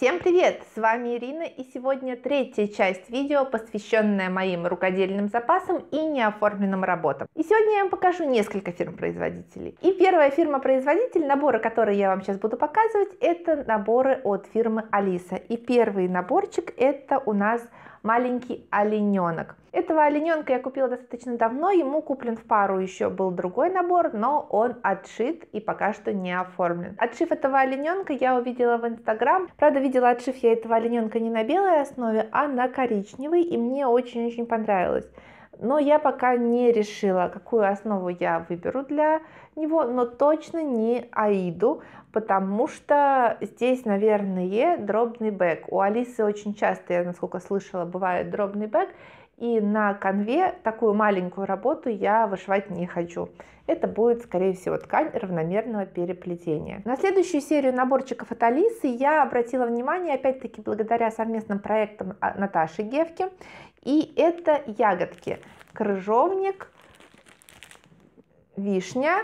Всем привет! С вами Ирина и сегодня третья часть видео, посвященная моим рукодельным запасам и неоформленным работам. И сегодня я вам покажу несколько фирм-производителей. И первая фирма-производитель, наборы, которые я вам сейчас буду показывать, это наборы от фирмы Алиса. И первый наборчик это у нас маленький олененок. Этого олененка я купила достаточно давно, ему куплен в пару еще был другой набор, но он отшит и пока что не оформлен. Отшив этого олененка я увидела в инстаграм, правда видела отшив я этого олененка не на белой основе, а на коричневой, и мне очень-очень понравилось. Но я пока не решила, какую основу я выберу для него, но точно не Аиду, потому что здесь, наверное, дробный бэк. У Алисы очень часто, я насколько слышала, бывает дробный бэк, и на конве такую маленькую работу я вышивать не хочу. Это будет, скорее всего, ткань равномерного переплетения. На следующую серию наборчиков от Алисы я обратила внимание, опять-таки, благодаря совместным проектам а, Наташи Гевки и это ягодки. Крыжовник, вишня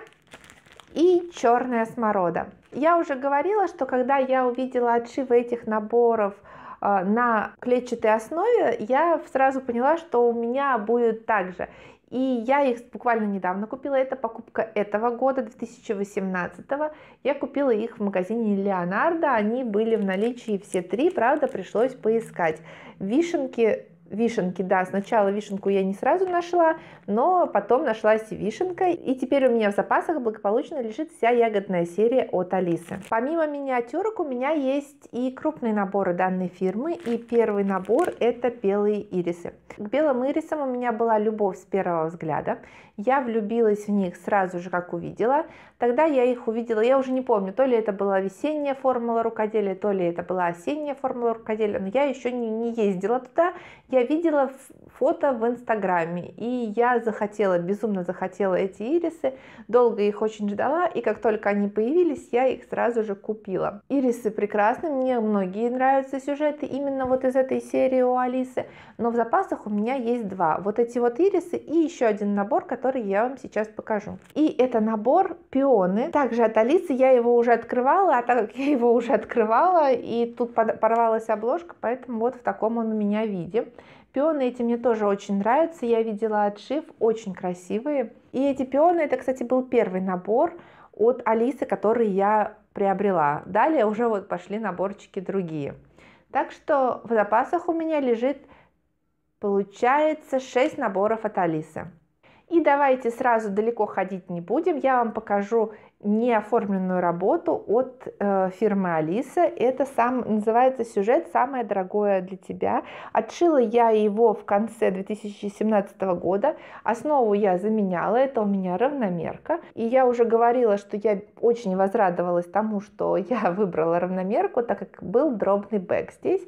и черная сморода. Я уже говорила, что когда я увидела отшивы этих наборов а, на клетчатой основе, я сразу поняла, что у меня будет так же. И я их буквально недавно купила. Это покупка этого года, 2018. Я купила их в магазине Леонардо. Они были в наличии все три, правда, пришлось поискать. Вишенки вишенки, да, сначала вишенку я не сразу нашла, но потом нашлась вишенка, и теперь у меня в запасах благополучно лежит вся ягодная серия от Алисы. Помимо миниатюрок у меня есть и крупные наборы данной фирмы, и первый набор это белые ирисы. К белым ирисам у меня была любовь с первого взгляда, я влюбилась в них сразу же, как увидела, тогда я их увидела, я уже не помню, то ли это была весенняя формула рукоделия, то ли это была осенняя формула рукоделия, но я еще не, не ездила туда, я видела фото в Инстаграме, и я захотела, безумно захотела эти ирисы, долго их очень ждала, и как только они появились, я их сразу же купила. Ирисы прекрасны, мне многие нравятся сюжеты именно вот из этой серии у Алисы, но в запасах у меня есть два. Вот эти вот ирисы и еще один набор, который я вам сейчас покажу. И это набор пионы, также от Алисы, я его уже открывала, а так как я его уже открывала, и тут порвалась обложка, поэтому вот в таком он у меня виде. Пионы эти мне тоже очень нравятся, я видела отшив, очень красивые. И эти пионы, это, кстати, был первый набор от Алисы, который я приобрела. Далее уже вот пошли наборчики другие. Так что в запасах у меня лежит, получается, 6 наборов от Алисы. И давайте сразу далеко ходить не будем, я вам покажу неоформленную работу от э, фирмы Алиса. Это сам, называется сюжет «Самое дорогое для тебя». Отшила я его в конце 2017 года. Основу я заменяла, это у меня равномерка. И я уже говорила, что я очень возрадовалась тому, что я выбрала равномерку, так как был дробный бэк здесь.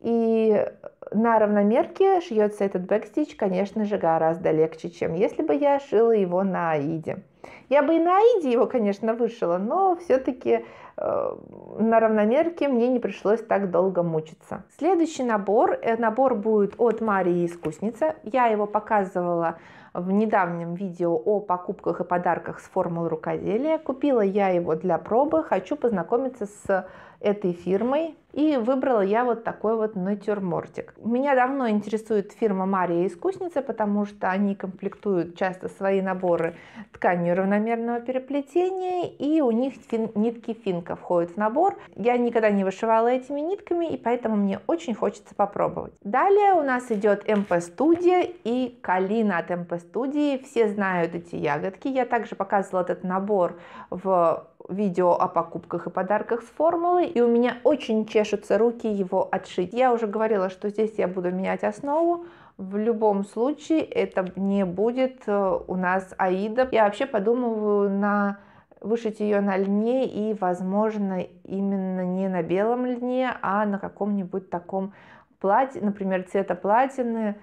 И на равномерке шьется этот бэкстич, конечно же, гораздо легче, чем если бы я шила его на аиде. Я бы и на аиде его, конечно, вышила, но все-таки Э, на равномерке мне не пришлось так долго мучиться. Следующий набор, э, набор будет от Марии Искусница. Я его показывала в недавнем видео о покупках и подарках с формул рукоделия. Купила я его для пробы, хочу познакомиться с этой фирмой. И выбрала я вот такой вот натюрмортик. Меня давно интересует фирма Мария Искусница, потому что они комплектуют часто свои наборы тканью равномерного переплетения, и у них фин, нитки финк нитка входит в набор. Я никогда не вышивала этими нитками, и поэтому мне очень хочется попробовать. Далее у нас идет MP Студия и Калина от MP Студии. Все знают эти ягодки. Я также показывала этот набор в видео о покупках и подарках с формулы, и у меня очень чешутся руки его отшить. Я уже говорила, что здесь я буду менять основу, в любом случае это не будет э, у нас Аида. Я вообще подумываю на вышить ее на льне и, возможно, именно не на белом льне, а на каком-нибудь таком платье, например, цвета платины,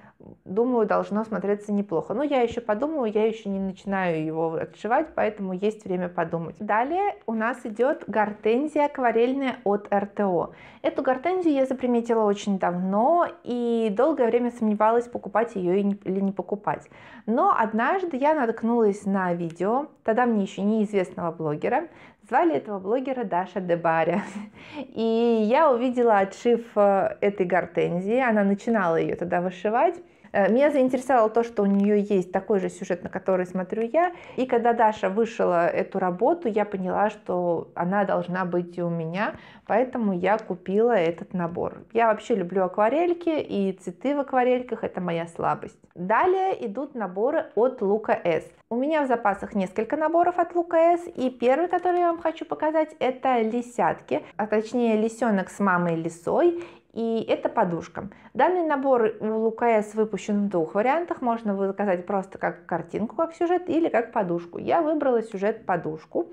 думаю, должно смотреться неплохо. Но я еще подумаю, я еще не начинаю его отшивать, поэтому есть время подумать. Далее у нас идет гортензия акварельная от РТО. Эту гортензию я заприметила очень давно и долгое время сомневалась, покупать ее или не покупать. Но однажды я наткнулась на видео, тогда мне еще неизвестного блогера, Звали этого блогера Даша Дебаря. И я увидела отшив э, этой гортензии. Она начинала ее тогда вышивать. Э, меня заинтересовало то, что у нее есть такой же сюжет, на который смотрю я. И когда Даша вышла эту работу, я поняла, что она должна быть и у меня, поэтому я купила этот набор. Я вообще люблю акварельки, и цветы в акварельках – это моя слабость. Далее идут наборы от Лука С. У меня в запасах несколько наборов от Лука С, и первый, который я вам хочу показать, это лисятки, а точнее лисенок с мамой лисой и это подушка. Данный набор у ЛукС выпущен в двух вариантах. Можно заказать просто как картинку, как сюжет, или как подушку. Я выбрала сюжет подушку.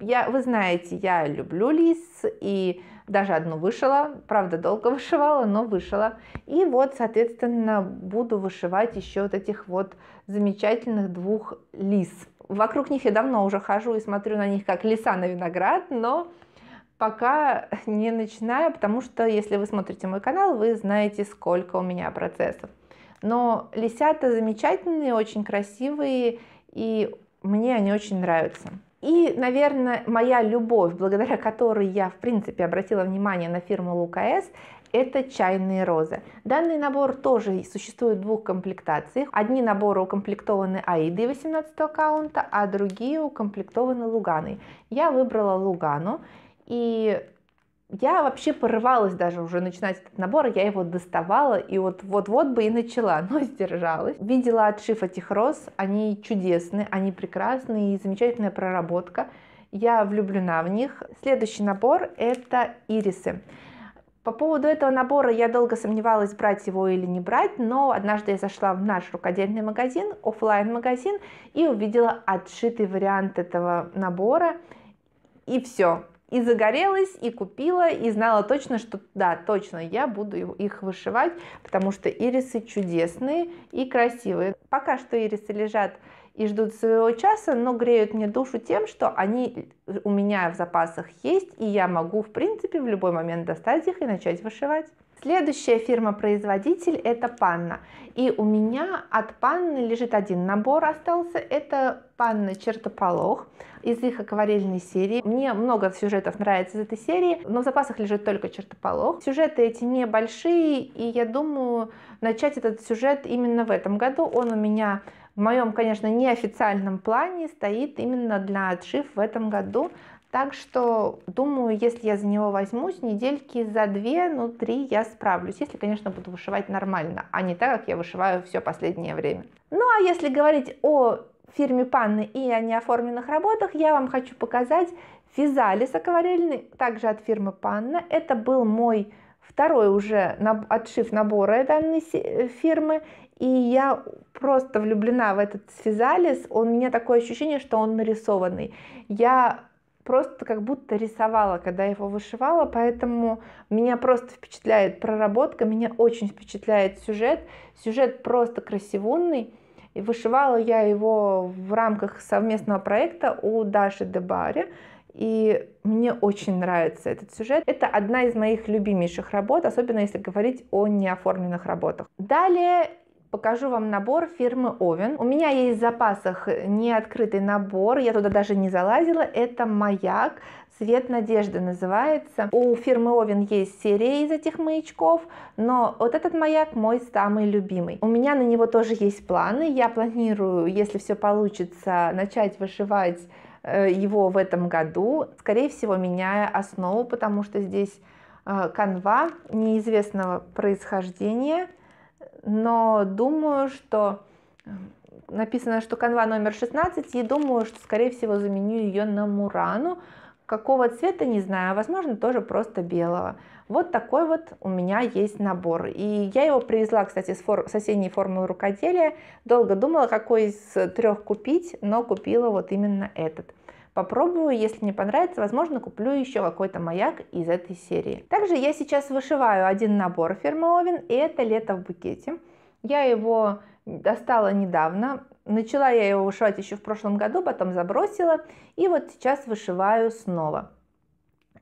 Я, вы знаете, я люблю лис и даже одну вышила, правда долго вышивала, но вышила. И вот, соответственно, буду вышивать еще вот этих вот замечательных двух лис. Вокруг них я давно уже хожу и смотрю на них как лиса на виноград, но пока не начинаю, потому что если вы смотрите мой канал, вы знаете, сколько у меня процессов. Но лисята замечательные, очень красивые, и мне они очень нравятся. И, наверное, моя любовь, благодаря которой я, в принципе, обратила внимание на фирму Лукас, это чайные розы. Данный набор тоже существует в двух комплектациях. Одни наборы укомплектованы Аидой 18 аккаунта, а другие укомплектованы Луганой. Я выбрала Лугану. И я вообще порывалась даже уже начинать этот набор, я его доставала, и вот вот-вот бы и начала, но сдержалась. Видела отшив этих роз, они чудесные, они прекрасные, и замечательная проработка. Я влюблена в них. Следующий набор это ирисы. По поводу этого набора я долго сомневалась, брать его или не брать, но однажды я зашла в наш рукодельный магазин, офлайн магазин и увидела отшитый вариант этого набора, и все, и загорелась, и купила, и знала точно, что да, точно я буду их вышивать, потому что ирисы чудесные и красивые. Пока что ирисы лежат и ждут своего часа, но греют мне душу тем, что они у меня в запасах есть, и я могу, в принципе, в любой момент достать их и начать вышивать. Следующая фирма-производитель это панна. И у меня от панны лежит один набор остался. Это панна Чертополох из их акварельной серии. Мне много сюжетов нравится из этой серии, но в запасах лежит только Чертополох. Сюжеты эти небольшие, и я думаю начать этот сюжет именно в этом году. Он у меня в моем, конечно, неофициальном плане стоит именно для отшив в этом году так что, думаю, если я за него возьмусь, недельки за две, ну, три я справлюсь. Если, конечно, буду вышивать нормально, а не так, как я вышиваю все последнее время. Ну, а если говорить о фирме Панны и о неоформленных работах, я вам хочу показать физалис акварельный, также от фирмы Панна. Это был мой второй уже отшив набора данной э, фирмы. И я просто влюблена в этот физалис. Он, у меня такое ощущение, что он нарисованный. Я просто как будто рисовала, когда его вышивала, поэтому меня просто впечатляет проработка, меня очень впечатляет сюжет. Сюжет просто красивунный. И вышивала я его в рамках совместного проекта у Даши Дебаре, И мне очень нравится этот сюжет. Это одна из моих любимейших работ, особенно если говорить о неоформленных работах. Далее покажу вам набор фирмы Овен. У меня есть в запасах э, неоткрытый набор, я туда даже не залазила, это маяк, цвет надежды называется. У фирмы Овен есть серия из этих маячков, но вот этот маяк мой самый любимый. У меня на него тоже есть планы, я планирую, если все получится, начать вышивать э, его в этом году, скорее всего, меняя основу, потому что здесь э, канва неизвестного происхождения но думаю, что э, написано, что канва номер 16, и думаю, что, скорее всего, заменю ее на мурану. Какого цвета, не знаю, а, возможно, тоже просто белого. Вот такой вот у меня есть набор. И я его привезла, кстати, с, фор... с формулы рукоделия. Долго думала, какой из трех купить, но купила вот именно этот. Попробую, если не понравится, возможно, куплю еще какой-то маяк из этой серии. Также я сейчас вышиваю один набор фирмы Овен, и это «Лето в букете». Я его достала недавно, начала я его вышивать еще в прошлом году, потом забросила, и вот сейчас вышиваю снова.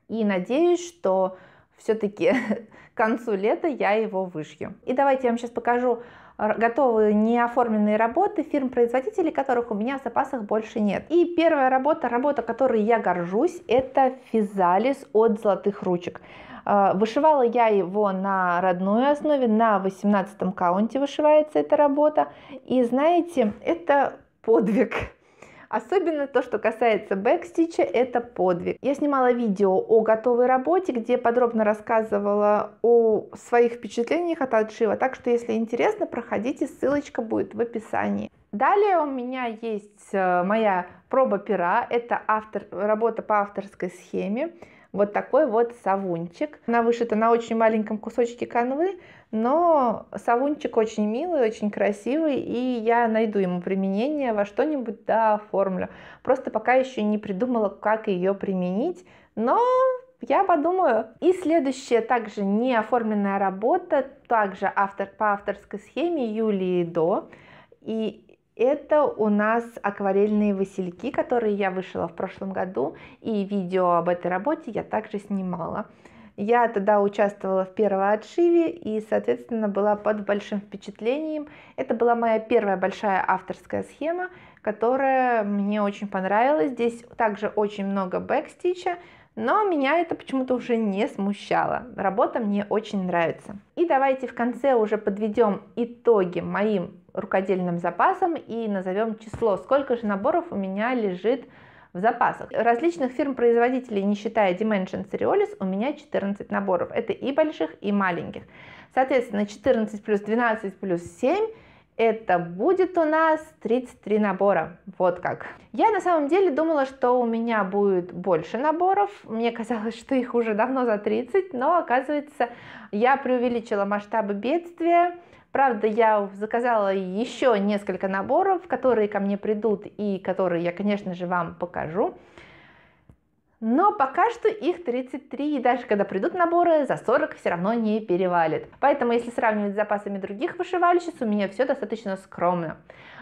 И надеюсь, что все-таки к концу лета я его вышью. И давайте я вам сейчас покажу готовые неоформленные работы фирм-производителей, которых у меня в запасах больше нет. И первая работа, работа которой я горжусь, это физалис от золотых ручек. А, вышивала я его на родной основе, на 18 каунте вышивается эта работа. И знаете, это подвиг Особенно то, что касается бэкстича, это подвиг. Я снимала видео о готовой работе, где подробно рассказывала о своих впечатлениях от отшива, так что если интересно, проходите, ссылочка будет в описании. Далее у меня есть э, моя проба пера, это автор, работа по авторской схеме вот такой вот совунчик. Она вышита на очень маленьком кусочке канвы, но совунчик очень милый, очень красивый, и я найду ему применение во что-нибудь, да, оформлю. Просто пока еще не придумала, как ее применить, но я подумаю. И следующая также не оформленная работа, также автор, по авторской схеме Юлии До. И это у нас акварельные васильки, которые я вышила в прошлом году, и видео об этой работе я также снимала. Я тогда участвовала в первом отшиве и, соответственно, была под большим впечатлением. Это была моя первая большая авторская схема, которая мне очень понравилась. Здесь также очень много бэкстича, но меня это почему-то уже не смущало. Работа мне очень нравится. И давайте в конце уже подведем итоги моим рукодельным запасом и назовем число, сколько же наборов у меня лежит в запасах. Различных фирм-производителей, не считая Dimension Cereolis, у меня 14 наборов. Это и больших, и маленьких. Соответственно, 14 плюс 12 плюс 7 это будет у нас 33 набора, вот как. Я на самом деле думала, что у меня будет больше наборов, мне казалось, что их уже давно за 30, но оказывается, я преувеличила масштабы бедствия, Правда, я заказала еще несколько наборов, которые ко мне придут и которые я, конечно же, вам покажу. Но пока что их 33, и даже когда придут наборы, за 40 все равно не перевалит. Поэтому, если сравнивать с запасами других вышивальщиц, у меня все достаточно скромно.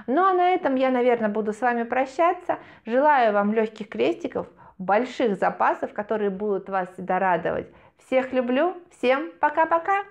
Ну а на этом я, наверное, буду с вами прощаться. Желаю вам легких крестиков, больших запасов, которые будут вас всегда радовать. Всех люблю, всем пока-пока!